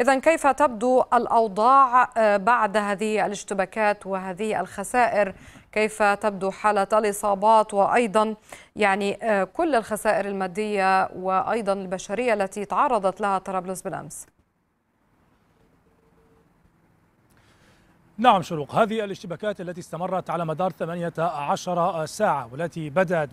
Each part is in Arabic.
إذا كيف تبدو الأوضاع آه، بعد هذه الاشتباكات وهذه الخسائر كيف تبدو حالة الإصابات وأيضا يعني آه، كل الخسائر المادية وأيضا البشرية التي تعرضت لها طرابلس بالأمس نعم شروق هذه الاشتباكات التي استمرت على مدار 18 ساعة والتي بدأت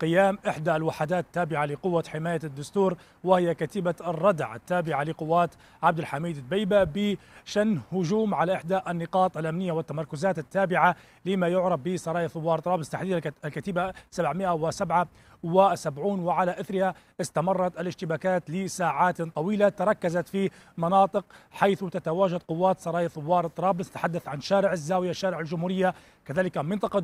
قيام إحدى الوحدات التابعة لقوة حماية الدستور وهي كتيبة الردع التابعة لقوات عبد الحميد دبيبة بشن هجوم على إحدى النقاط الأمنية والتمركزات التابعة لما يعرف بسرايا ثوار طرابلس تحديدا الكتيبة 707 وسبعون وعلى إثرها استمرت الاشتباكات لساعات طويلة تركزت في مناطق حيث تتواجد قوات سرايا ثوار طرابلس تحدث عن شارع الزاوية شارع الجمهورية كذلك منطقة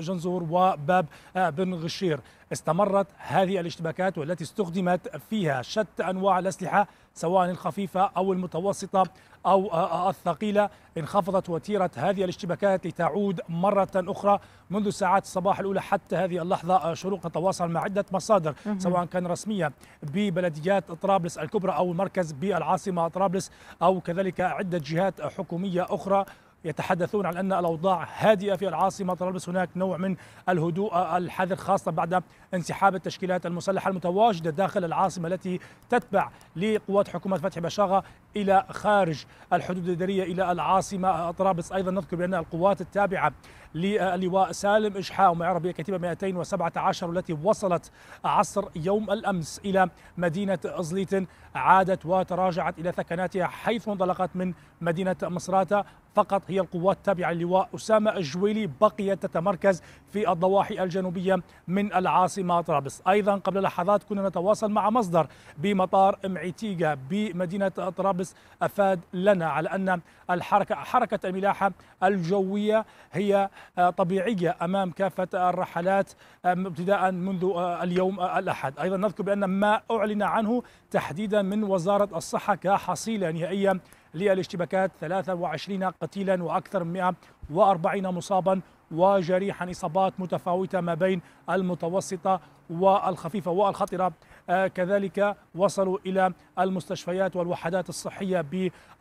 جنزور وباب آه، بن غشير استمرت هذه الاشتباكات والتي استخدمت فيها شتى أنواع الأسلحة سواء الخفيفة أو المتوسطة أو الثقيلة انخفضت وتيرة هذه الاشتباكات لتعود مرة أخرى منذ ساعات الصباح الأولى حتى هذه اللحظة شروق تواصل مع عدة مصادر سواء كان رسمية ببلديات طرابلس الكبرى أو المركز بالعاصمة طرابلس أو كذلك عدة جهات حكومية أخرى يتحدثون عن أن الأوضاع هادئة في العاصمة طرابلس هناك نوع من الهدوء الحذر خاصة بعد انسحاب التشكيلات المسلحة المتواجدة داخل العاصمة التي تتبع لقوات حكومة فتح بشاغة إلى خارج الحدود الإدارية إلى العاصمة طرابلس أيضا نذكر بأن القوات التابعة للواء سالم إجحاء ومع عربية كتيبة 217 والتي وصلت عصر يوم الأمس إلى مدينة أزليتن عادت وتراجعت إلى ثكناتها حيث انطلقت من مدينة مصراتة فقط هي القوات التابعة للواء أسامة الجويلي بقيت تتمركز في الضواحي الجنوبية من العاصمة طرابلس أيضا قبل لحظات كنا نتواصل مع مصدر بمطار معتيقة بمدينة طرابلس أفاد لنا على أن الحركة حركة الملاحة الجوية هي طبيعية أمام كافة الرحلات ابتداء منذ آه، اليوم آه، الأحد أيضا نذكر بأن ما أعلن عنه تحديدا من وزارة الصحة كحصيلة نهائية للاشتباكات 23 قتيلا وأكثر من 140 مصابا وجريحا إصابات متفاوتة ما بين المتوسطة والخفيفة والخطرة آه، كذلك وصلوا إلى المستشفيات والوحدات الصحية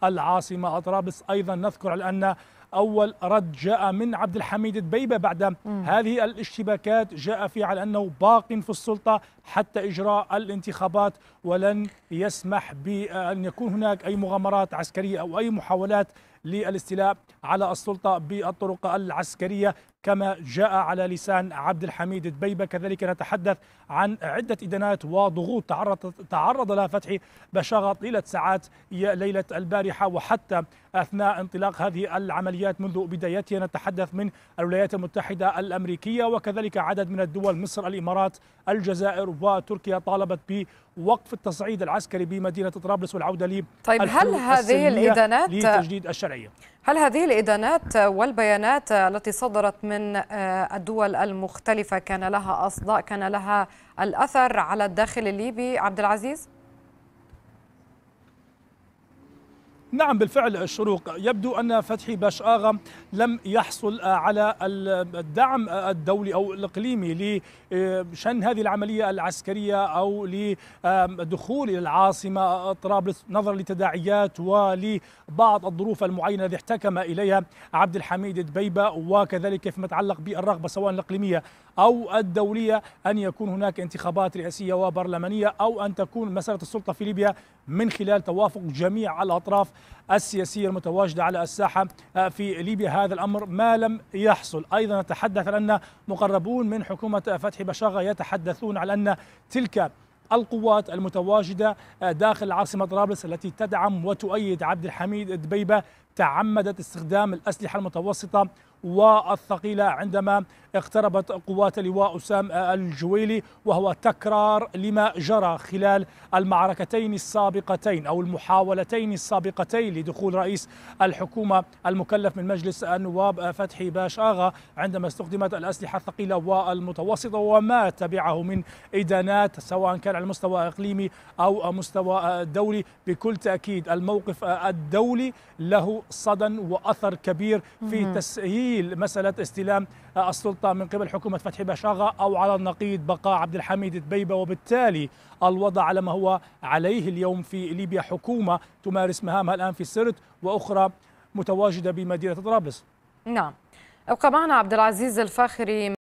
بالعاصمة طرابلس أيضا نذكر ان أول رد جاء من عبد الحميد دبيبة بعد م. هذه الاشتباكات جاء فيه على أنه باق في السلطة حتى إجراء الانتخابات ولن يسمح بأن يكون هناك أي مغامرات عسكرية أو أي محاولات للاستيلاء على السلطة بالطرق العسكرية كما جاء على لسان عبد الحميد دبيبة كذلك نتحدث عن عدة إدانات وضغوط تعرض, تعرض لها فتحي بشاغة طيلة ساعات ليلة البارحة وحتى أثناء انطلاق هذه العمليات منذ بدايتها نتحدث من الولايات المتحدة الأمريكية وكذلك عدد من الدول مصر الإمارات الجزائر وتركيا طالبت بوقف التصعيد العسكري بمدينة طرابلس والعودة لي طيب هل هذه الإدانات لتجديد الشرعية هل هذه الإدانات والبيانات التي صدرت من آه، الدول المختلفة كان لها أصداء كان لها الأثر على الداخل الليبي عبد العزيز؟ نعم بالفعل الشروق يبدو أن فتحي باش آغا لم يحصل على الدعم الدولي أو الإقليمي لشن هذه العملية العسكرية أو لدخول إلى العاصمة طرابلس نظرا لتداعيات ولبعض الظروف المعينة التي احتكم إليها عبد الحميد دبيبة وكذلك فيما يتعلق بالرغبة سواء الإقليمية أو الدولية أن يكون هناك انتخابات رئاسية وبرلمانية أو أن تكون مسألة السلطة في ليبيا من خلال توافق جميع الأطراف السياسية المتواجدة على الساحة آه، في ليبيا هذا الأمر ما لم يحصل أيضا نتحدث عن أن مقربون من حكومة آه، فتحي بشاغة يتحدثون على أن تلك القوات المتواجدة آه، داخل عاصمة طرابلس التي تدعم وتؤيد عبد الحميد دبيبة تعمدت استخدام الأسلحة المتوسطة والثقيلة عندما اقتربت قوات لواء أسام الجويلي وهو تكرار لما جرى خلال المعركتين السابقتين أو المحاولتين السابقتين لدخول رئيس الحكومة المكلف من مجلس النواب فتحي باش آغا عندما استخدمت الأسلحة الثقيلة والمتوسطة وما تبعه من إدانات سواء كان على المستوى الإقليمي أو مستوى الدولي بكل تأكيد الموقف الدولي له صدى وأثر كبير في تسهيل مسألة استلام السلطة السلطة من قبل حكومة فتحي بشاغة أو على النقيض بقاء عبد الحميد دبيبة وبالتالي الوضع على ما هو عليه اليوم في ليبيا حكومة تمارس مهامها الآن في السرت وأخرى متواجدة بمدينة طرابلس نعم ابقى معنا عبد العزيز الفاخري